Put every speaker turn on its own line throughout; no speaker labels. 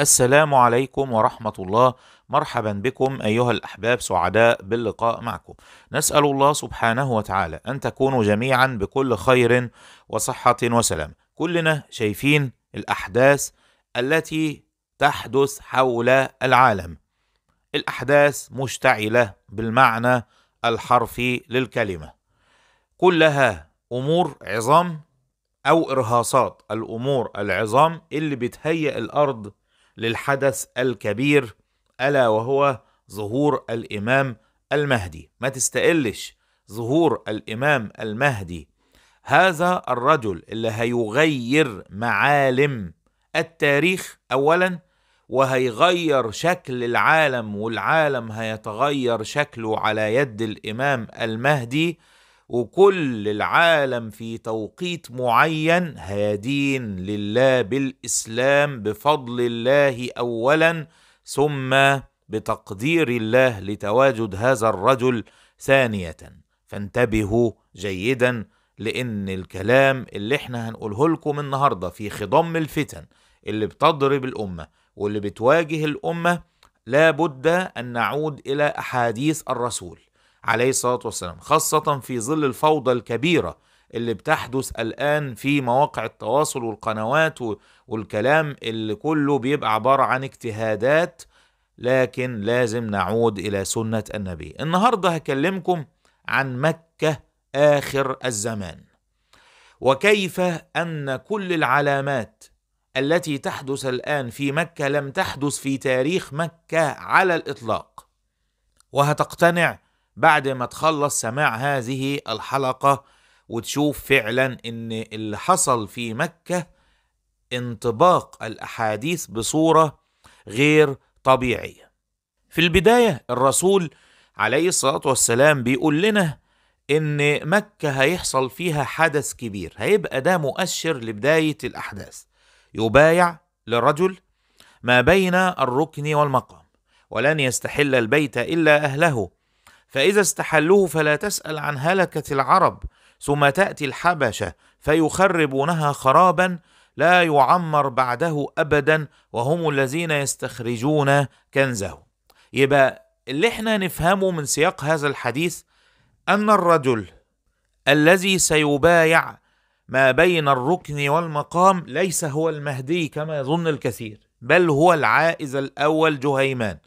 السلام عليكم ورحمة الله مرحبا بكم أيها الأحباب سعداء باللقاء معكم نسأل الله سبحانه وتعالى أن تكونوا جميعا بكل خير وصحة وسلام كلنا شايفين الأحداث التي تحدث حول العالم الأحداث مشتعلة بالمعنى الحرفي للكلمة كلها أمور عظام أو إرهاصات الأمور العظام اللي بتهيئ الأرض للحدث الكبير ألا وهو ظهور الإمام المهدي ما تستقلش ظهور الإمام المهدي هذا الرجل اللي هيغير معالم التاريخ أولا وهيغير شكل العالم والعالم هيتغير شكله على يد الإمام المهدي وكل العالم في توقيت معين هادين لله بالاسلام بفضل الله اولا ثم بتقدير الله لتواجد هذا الرجل ثانيه فانتبهوا جيدا لان الكلام اللي احنا هنقوله لكم النهارده في خضم الفتن اللي بتضرب الامه واللي بتواجه الامه لا بد ان نعود الى احاديث الرسول عليه الصلاه والسلام خاصه في ظل الفوضى الكبيره اللي بتحدث الآن في مواقع التواصل والقنوات والكلام اللي كله بيبقى عبارة عن اجتهادات لكن لازم نعود إلى سنة النبي النهاردة هكلمكم عن مكة آخر الزمان وكيف أن كل العلامات التي تحدث الآن في مكة لم تحدث في تاريخ مكة على الإطلاق وهتقتنع بعد ما تخلص سماع هذه الحلقة وتشوف فعلا ان اللي حصل في مكة انطباق الاحاديث بصورة غير طبيعية في البداية الرسول عليه الصلاة والسلام بيقول لنا ان مكة هيحصل فيها حدث كبير هيبقى ده مؤشر لبداية الاحداث يبايع للرجل ما بين الركن والمقام ولن يستحل البيت الا اهله فإذا استحلوه فلا تسأل عن هلكة العرب ثم تأتي الحبشة فيخربونها خرابا لا يعمر بعده أبدا وهم الذين يستخرجون كنزه يبقى اللي احنا نفهمه من سياق هذا الحديث أن الرجل الذي سيبايع ما بين الركن والمقام ليس هو المهدي كما يظن الكثير بل هو العائز الأول جهيمان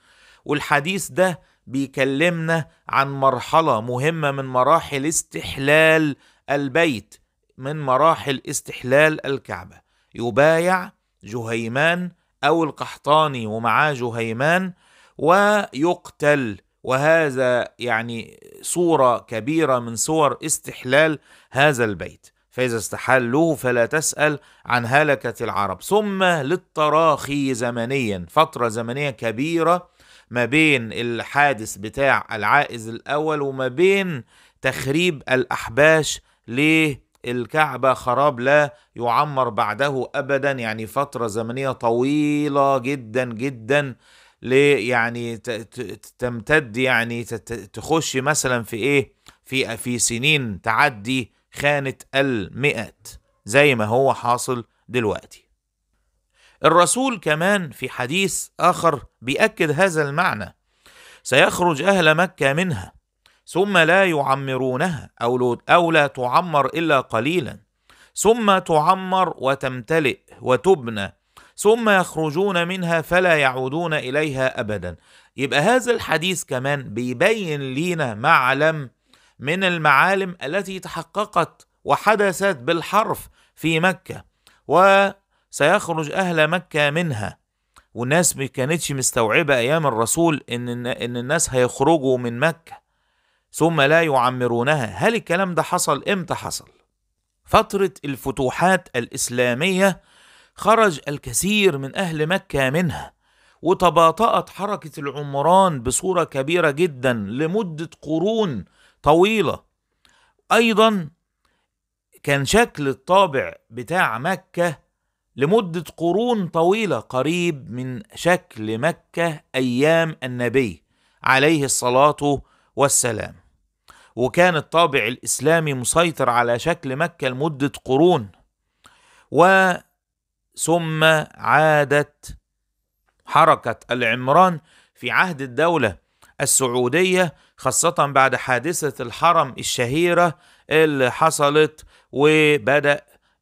والحديث ده بيكلمنا عن مرحله مهمه من مراحل استحلال البيت من مراحل استحلال الكعبه يبايع جهيمان او القحطاني ومعاه جهيمان ويقتل وهذا يعني صوره كبيره من صور استحلال هذا البيت فإذا استحلوه فلا تسأل عن هلكة العرب ثم للتراخي زمنيا فترة زمنية كبيرة ما بين الحادث بتاع العائز الاول وما بين تخريب الاحباش للكعبه خراب لا يعمر بعده ابدا يعني فتره زمنيه طويله جدا جدا يعني تمتد يعني تخش مثلا في ايه في في سنين تعدي خانه المئات زي ما هو حاصل دلوقتي الرسول كمان في حديث آخر بيأكد هذا المعنى سيخرج أهل مكة منها ثم لا يعمرونها أو, أو لا تعمر إلا قليلا ثم تعمر وتمتلئ وتبنى ثم يخرجون منها فلا يعودون إليها أبدا يبقى هذا الحديث كمان بيبين لينا معلم من المعالم التي تحققت وحدثت بالحرف في مكة و سيخرج أهل مكة منها والناس ما كانتش مستوعبة أيام الرسول إن, إن الناس هيخرجوا من مكة ثم لا يعمرونها هل الكلام ده حصل إمتى حصل؟ فترة الفتوحات الإسلامية خرج الكثير من أهل مكة منها وتباطأت حركة العمران بصورة كبيرة جدا لمدة قرون طويلة أيضا كان شكل الطابع بتاع مكة لمدة قرون طويلة قريب من شكل مكة أيام النبي عليه الصلاة والسلام وكان الطابع الإسلامي مسيطر على شكل مكة لمدة قرون وثم عادت حركة العمران في عهد الدولة السعودية خاصة بعد حادثة الحرم الشهيرة اللي حصلت وبدأ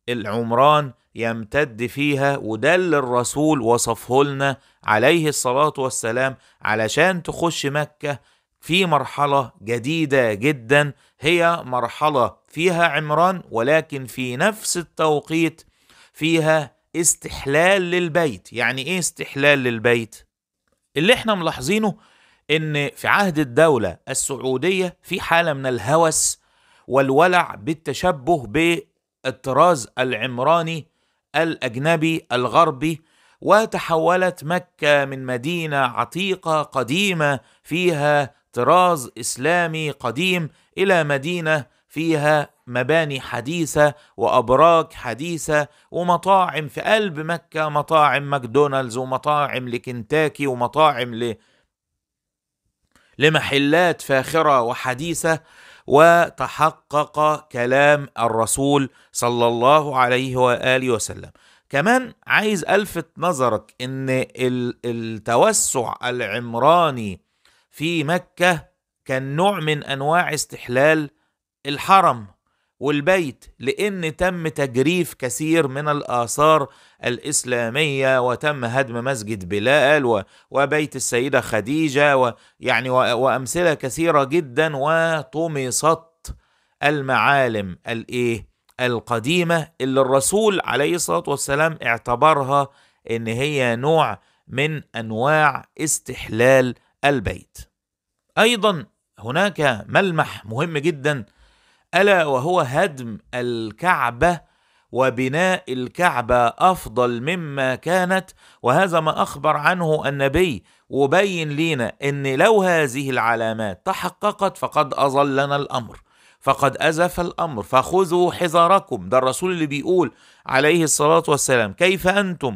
العمران يمتد فيها وده اللي الرسول وصفه لنا عليه الصلاة والسلام علشان تخش مكة في مرحلة جديدة جدا هي مرحلة فيها عمران ولكن في نفس التوقيت فيها استحلال للبيت يعني ايه استحلال للبيت اللي احنا ملاحظينه ان في عهد الدولة السعودية في حالة من الهوس والولع بالتشبه بالطراز العمراني الاجنبي الغربي وتحولت مكه من مدينه عتيقه قديمه فيها طراز اسلامي قديم الى مدينه فيها مباني حديثه وابراج حديثه ومطاعم في قلب مكه مطاعم ماكدونالدز ومطاعم لكنتاكي ومطاعم ل... لمحلات فاخره وحديثه وتحقق كلام الرسول صلى الله عليه واله وسلم كمان عايز الفت نظرك ان التوسع العمراني في مكه كان نوع من انواع استحلال الحرم والبيت لان تم تجريف كثير من الاثار الاسلاميه وتم هدم مسجد بلال وبيت السيده خديجه ويعني وامثله كثيره جدا وطمست المعالم الايه القديمه اللي الرسول عليه الصلاه والسلام اعتبرها ان هي نوع من انواع استحلال البيت ايضا هناك ملمح مهم جدا الا وهو هدم الكعبه وبناء الكعبه افضل مما كانت وهذا ما اخبر عنه النبي وبين لينا ان لو هذه العلامات تحققت فقد اظلنا الامر فقد أزف الأمر فخذوا حذركم ده الرسول اللي بيقول عليه الصلاة والسلام كيف أنتم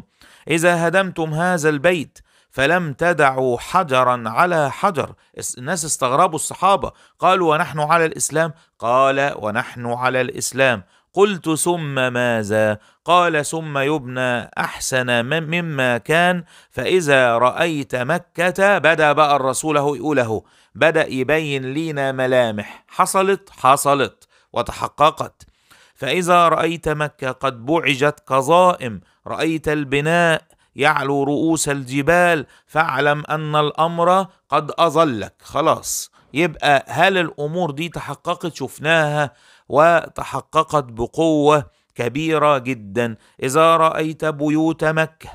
إذا هدمتم هذا البيت فلم تدعوا حجرا على حجر الناس استغربوا الصحابة قالوا ونحن على الإسلام قال ونحن على الإسلام قلت ثم ماذا قال ثم يبنى احسن مما كان فاذا رايت مكه بدا بقى الرسول يقوله بدا يبين لينا ملامح حصلت حصلت وتحققت فاذا رايت مكه قد بعجت كظائم رايت البناء يعلو رؤوس الجبال فاعلم أن الأمر قد أظلك خلاص يبقى هل الأمور دي تحققت شفناها وتحققت بقوة كبيرة جدا إذا رأيت بيوت مكة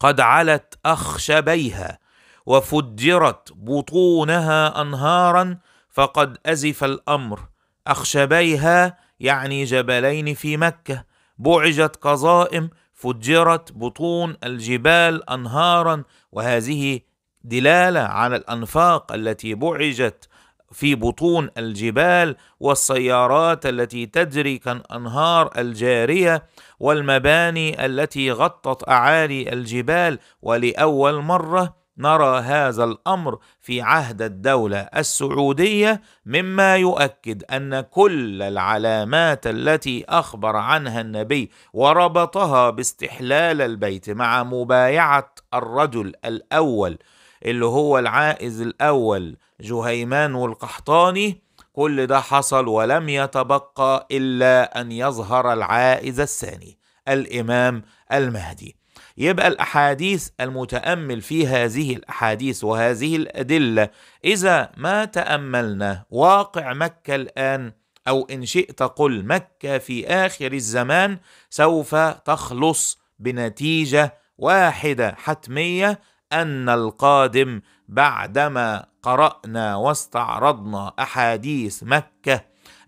قد علت أخشبيها وفجرت بطونها أنهارا فقد أزف الأمر أخشبيها يعني جبلين في مكة بعجت كظائم فجرت بطون الجبال انهارا وهذه دلاله على الانفاق التي بعجت في بطون الجبال والسيارات التي تجري كالانهار الجاريه والمباني التي غطت اعالي الجبال ولاول مره نرى هذا الامر في عهد الدوله السعوديه مما يؤكد ان كل العلامات التي اخبر عنها النبي وربطها باستحلال البيت مع مبايعه الرجل الاول اللي هو العائز الاول جهيمان والقحطاني كل ده حصل ولم يتبقى الا ان يظهر العائز الثاني الامام المهدي يبقى الأحاديث المتأمل في هذه الأحاديث وهذه الأدلة إذا ما تأملنا واقع مكة الآن أو إن شئت قل مكة في آخر الزمان سوف تخلص بنتيجة واحدة حتمية أن القادم بعدما قرأنا واستعرضنا أحاديث مكة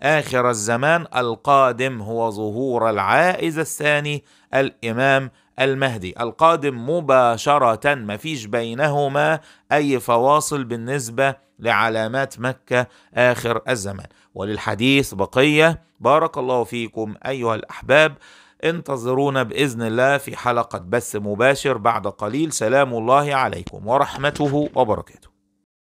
آخر الزمان القادم هو ظهور العائز الثاني الإمام المهدي القادم مباشرة ما فيش بينهما أي فواصل بالنسبة لعلامات مكة آخر الزمان وللحديث بقية بارك الله فيكم أيها الأحباب انتظرونا باذن الله في حلقه بث مباشر بعد قليل سلام الله عليكم ورحمته وبركاته